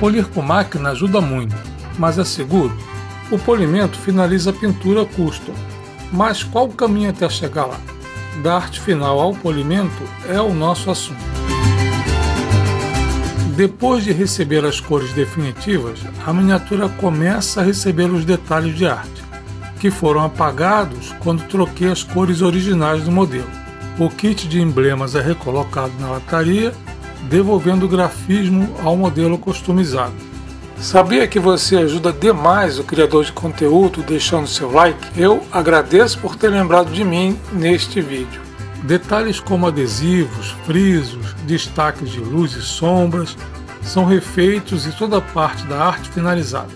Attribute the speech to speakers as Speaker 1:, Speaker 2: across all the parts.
Speaker 1: Polir com máquina ajuda muito, mas é seguro? O polimento finaliza a pintura custom, mas qual o caminho até chegar lá? Da arte final ao polimento é o nosso assunto. Depois de receber as cores definitivas, a miniatura começa a receber os detalhes de arte, que foram apagados quando troquei as cores originais do modelo. O kit de emblemas é recolocado na lataria devolvendo o grafismo ao modelo customizado. Sabia que você ajuda demais o criador de conteúdo deixando seu like? Eu agradeço por ter lembrado de mim neste vídeo. Detalhes como adesivos, frisos, destaques de luz e sombras são refeitos e toda parte da arte finalizada.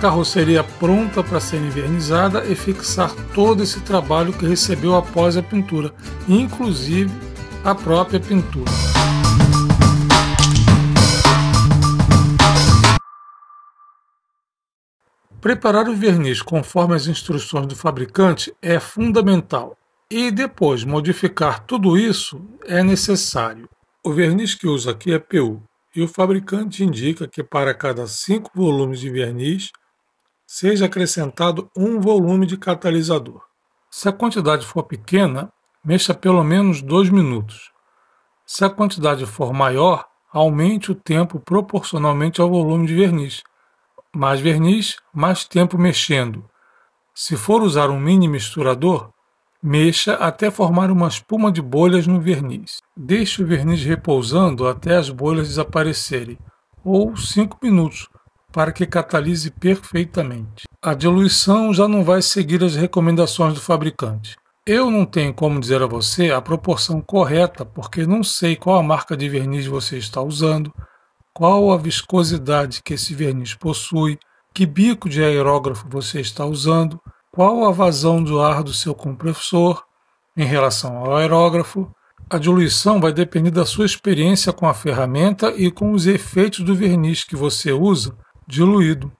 Speaker 1: Carroceria pronta para ser envernizada e fixar todo esse trabalho que recebeu após a pintura, inclusive a própria pintura. Preparar o verniz conforme as instruções do fabricante é fundamental e depois modificar tudo isso é necessário. O verniz que uso aqui é PU e o fabricante indica que para cada 5 volumes de verniz seja acrescentado um volume de catalisador. Se a quantidade for pequena, mexa pelo menos 2 minutos. Se a quantidade for maior, aumente o tempo proporcionalmente ao volume de verniz mais verniz, mais tempo mexendo. Se for usar um mini misturador, mexa até formar uma espuma de bolhas no verniz. Deixe o verniz repousando até as bolhas desaparecerem, ou 5 minutos, para que catalise perfeitamente. A diluição já não vai seguir as recomendações do fabricante. Eu não tenho como dizer a você a proporção correta, porque não sei qual a marca de verniz você está usando, qual a viscosidade que esse verniz possui, que bico de aerógrafo você está usando, qual a vazão do ar do seu compressor em relação ao aerógrafo. A diluição vai depender da sua experiência com a ferramenta e com os efeitos do verniz que você usa diluído.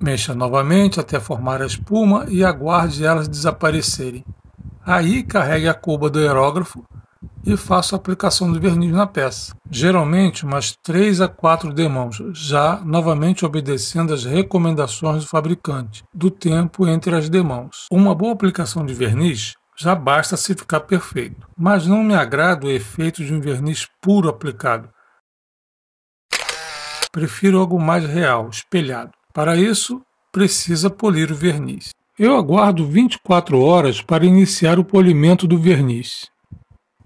Speaker 1: Mexa novamente até formar a espuma e aguarde elas desaparecerem. Aí carregue a cuba do aerógrafo e faço a aplicação do verniz na peça, geralmente umas 3 a 4 demãos, já novamente obedecendo às recomendações do fabricante, do tempo entre as demãos. Uma boa aplicação de verniz já basta se ficar perfeito, mas não me agrada o efeito de um verniz puro aplicado. Prefiro algo mais real, espelhado. Para isso, precisa polir o verniz. Eu aguardo 24 horas para iniciar o polimento do verniz.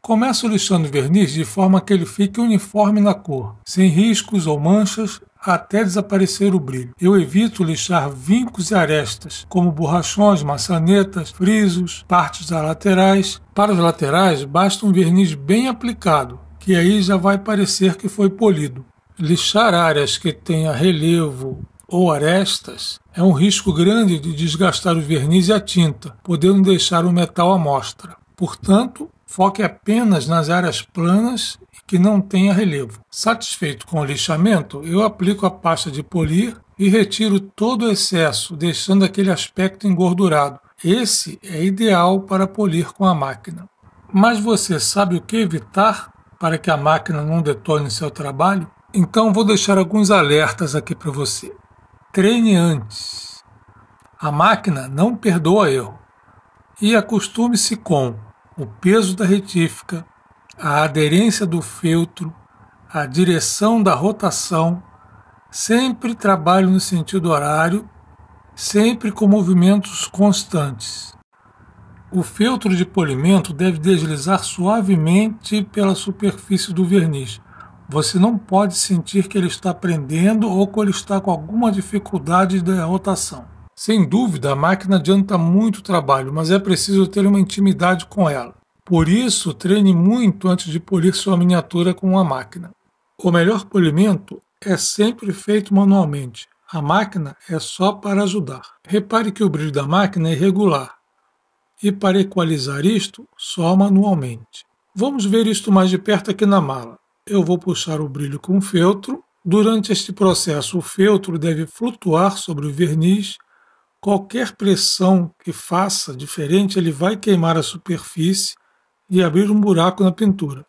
Speaker 1: Comece lixando o verniz de forma que ele fique uniforme na cor, sem riscos ou manchas, até desaparecer o brilho. Eu evito lixar vincos e arestas, como borrachões, maçanetas, frisos, partes laterais. Para as laterais, basta um verniz bem aplicado, que aí já vai parecer que foi polido. Lixar áreas que tenha relevo ou arestas é um risco grande de desgastar o verniz e a tinta, podendo deixar o metal à mostra. Portanto, Foque apenas nas áreas planas que não tenha relevo. Satisfeito com o lixamento, eu aplico a pasta de polir e retiro todo o excesso, deixando aquele aspecto engordurado. Esse é ideal para polir com a máquina. Mas você sabe o que evitar para que a máquina não detone seu trabalho? Então vou deixar alguns alertas aqui para você. Treine antes. A máquina não perdoa erro. E acostume-se com o peso da retífica, a aderência do feltro, a direção da rotação, sempre trabalho no sentido horário, sempre com movimentos constantes. O feltro de polimento deve deslizar suavemente pela superfície do verniz. Você não pode sentir que ele está prendendo ou que ele está com alguma dificuldade de rotação. Sem dúvida, a máquina adianta muito trabalho, mas é preciso ter uma intimidade com ela. Por isso, treine muito antes de polir sua miniatura com uma máquina. O melhor polimento é sempre feito manualmente. A máquina é só para ajudar. Repare que o brilho da máquina é irregular e para equalizar isto, só manualmente. Vamos ver isto mais de perto aqui na mala. Eu vou puxar o brilho com o feltro. Durante este processo, o feltro deve flutuar sobre o verniz qualquer pressão que faça diferente, ele vai queimar a superfície e abrir um buraco na pintura.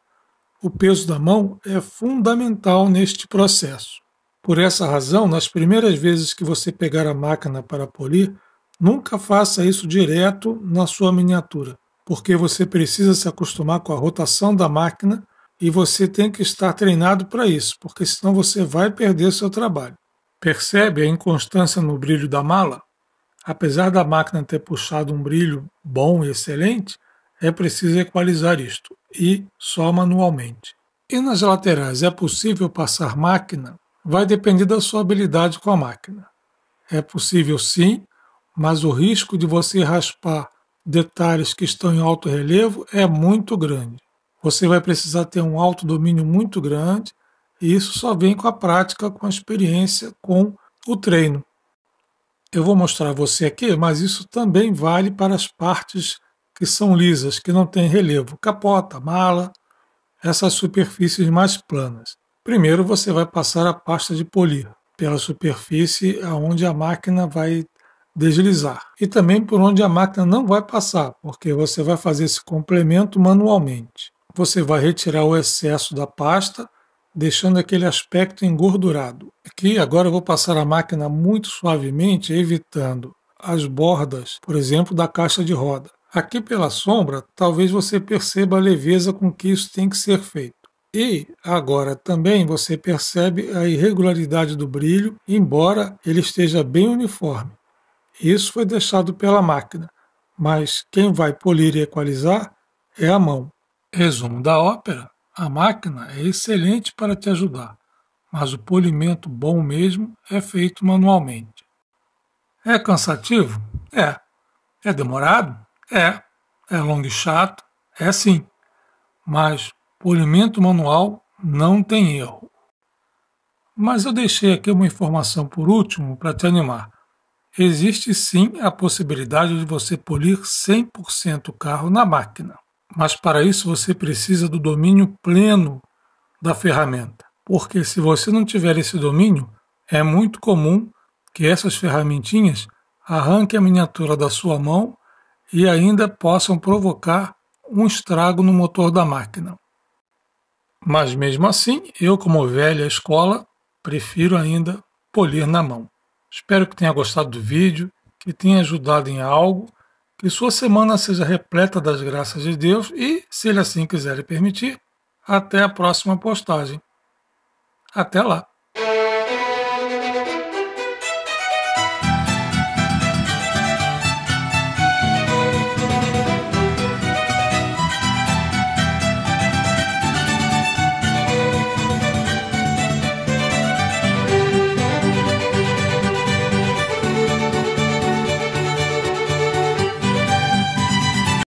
Speaker 1: O peso da mão é fundamental neste processo. Por essa razão, nas primeiras vezes que você pegar a máquina para polir, nunca faça isso direto na sua miniatura, porque você precisa se acostumar com a rotação da máquina e você tem que estar treinado para isso, porque senão você vai perder seu trabalho. Percebe a inconstância no brilho da mala? apesar da máquina ter puxado um brilho bom e excelente, é preciso equalizar isto, e só manualmente. E nas laterais é possível passar máquina? Vai depender da sua habilidade com a máquina. É possível sim, mas o risco de você raspar detalhes que estão em alto relevo é muito grande. Você vai precisar ter um alto domínio muito grande e isso só vem com a prática, com a experiência, com o treino. Eu vou mostrar a você aqui, mas isso também vale para as partes que são lisas, que não têm relevo, capota, mala, essas superfícies mais planas. Primeiro você vai passar a pasta de polir pela superfície aonde a máquina vai deslizar e também por onde a máquina não vai passar, porque você vai fazer esse complemento manualmente. Você vai retirar o excesso da pasta deixando aquele aspecto engordurado. Aqui agora eu vou passar a máquina muito suavemente, evitando as bordas, por exemplo, da caixa de roda. Aqui pela sombra, talvez você perceba a leveza com que isso tem que ser feito. E agora também você percebe a irregularidade do brilho, embora ele esteja bem uniforme. Isso foi deixado pela máquina, mas quem vai polir e equalizar é a mão. Resumo da ópera: a máquina é excelente para te ajudar, mas o polimento bom mesmo é feito manualmente. É cansativo? É. É demorado? É. É longo e chato? É sim. Mas polimento manual não tem erro. Mas eu deixei aqui uma informação por último para te animar. Existe sim a possibilidade de você polir 100% o carro na máquina. Mas para isso você precisa do domínio pleno da ferramenta. Porque se você não tiver esse domínio, é muito comum que essas ferramentinhas arranquem a miniatura da sua mão e ainda possam provocar um estrago no motor da máquina. Mas mesmo assim, eu, como velha escola, prefiro ainda polir na mão. Espero que tenha gostado do vídeo, que tenha ajudado em algo que sua semana seja repleta das graças de Deus e, se Ele assim quiser permitir, até a próxima postagem. Até lá!